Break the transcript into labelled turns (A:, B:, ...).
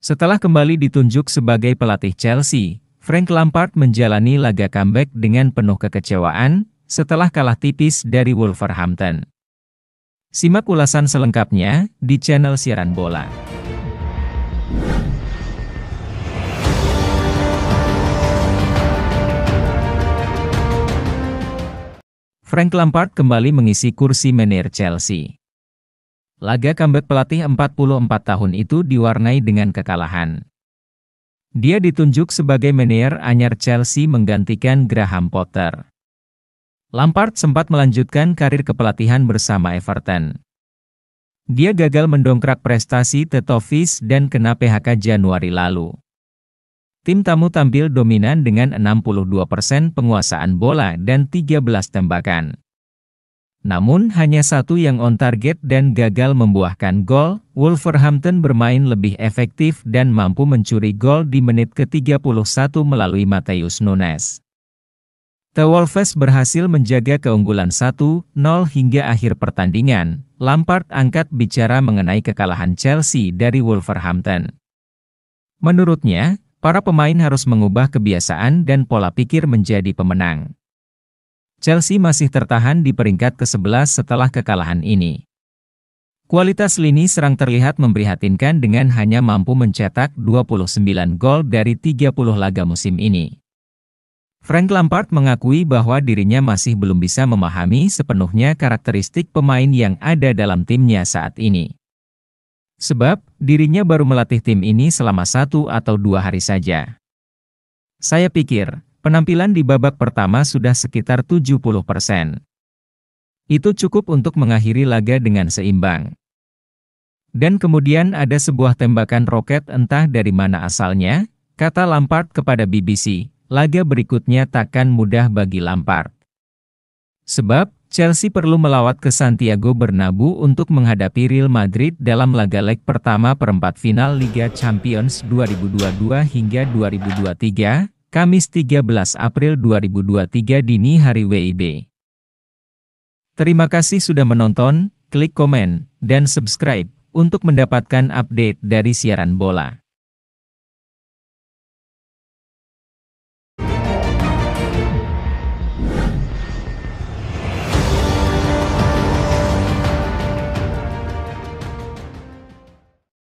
A: Setelah kembali ditunjuk sebagai pelatih Chelsea, Frank Lampard menjalani laga comeback dengan penuh kekecewaan setelah kalah tipis dari Wolverhampton. Simak ulasan selengkapnya di channel Siaran Bola. Frank Lampard kembali mengisi kursi manajer Chelsea. Laga comeback pelatih 44 tahun itu diwarnai dengan kekalahan. Dia ditunjuk sebagai manajer anyar Chelsea menggantikan Graham Potter. Lampard sempat melanjutkan karir kepelatihan bersama Everton. Dia gagal mendongkrak prestasi The Toffees dan kena PHK Januari lalu. Tim tamu tampil dominan dengan 62% persen penguasaan bola dan 13 tembakan. Namun hanya satu yang on target dan gagal membuahkan gol, Wolverhampton bermain lebih efektif dan mampu mencuri gol di menit ke-31 melalui Mateus Nunes. The Wolves berhasil menjaga keunggulan 1-0 hingga akhir pertandingan. Lampard angkat bicara mengenai kekalahan Chelsea dari Wolverhampton. Menurutnya, para pemain harus mengubah kebiasaan dan pola pikir menjadi pemenang. Chelsea masih tertahan di peringkat ke-11 setelah kekalahan ini. Kualitas lini serang terlihat memprihatinkan dengan hanya mampu mencetak 29 gol dari 30 laga musim ini. Frank Lampard mengakui bahwa dirinya masih belum bisa memahami sepenuhnya karakteristik pemain yang ada dalam timnya saat ini. Sebab, dirinya baru melatih tim ini selama satu atau dua hari saja. Saya pikir, Penampilan di babak pertama sudah sekitar 70%. persen. Itu cukup untuk mengakhiri laga dengan seimbang. Dan kemudian ada sebuah tembakan roket entah dari mana asalnya, kata Lampard kepada BBC, laga berikutnya takkan mudah bagi Lampard. Sebab, Chelsea perlu melawat ke Santiago Bernabéu untuk menghadapi Real Madrid dalam laga leg pertama perempat final Liga Champions 2022 hingga 2023, Kamis 13 April 2023 dini hari WIB. Terima kasih sudah menonton, klik komen, dan subscribe untuk mendapatkan update dari siaran bola.